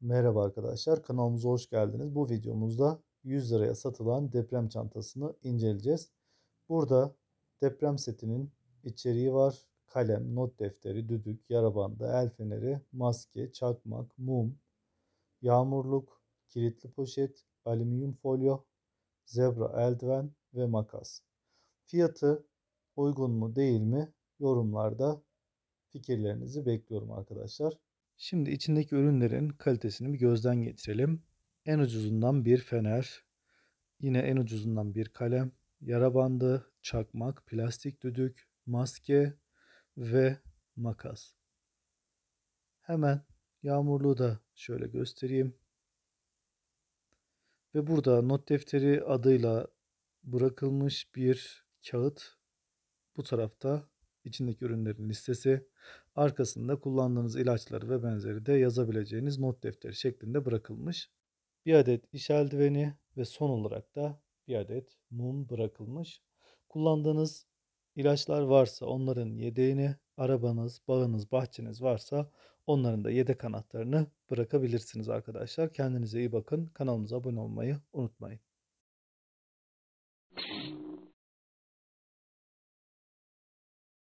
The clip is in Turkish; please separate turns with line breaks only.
Merhaba arkadaşlar kanalımıza hoş geldiniz. Bu videomuzda 100 liraya satılan deprem çantasını inceleyeceğiz. Burada deprem setinin içeriği var. Kalem, not defteri, düdük, yara bandı, el feneri, maske, çakmak, mum, yağmurluk, kilitli poşet, alüminyum folyo, zebra eldiven ve makas. Fiyatı uygun mu değil mi yorumlarda fikirlerinizi bekliyorum arkadaşlar. Şimdi içindeki ürünlerin kalitesini bir gözden geçirelim. En ucuzundan bir fener, yine en ucuzundan bir kalem, yara bandı, çakmak, plastik düdük, maske ve makas. Hemen yağmurluğu da şöyle göstereyim. Ve burada not defteri adıyla bırakılmış bir kağıt bu tarafta içindeki ürünlerin listesi, arkasında kullandığınız ilaçları ve benzeri de yazabileceğiniz not defteri şeklinde bırakılmış. Bir adet iş eldiveni ve son olarak da bir adet mum bırakılmış. Kullandığınız ilaçlar varsa onların yedeğini, arabanız, bağınız, bahçeniz varsa onların da yedek anahtarını bırakabilirsiniz arkadaşlar. Kendinize iyi bakın. Kanalımıza abone olmayı unutmayın.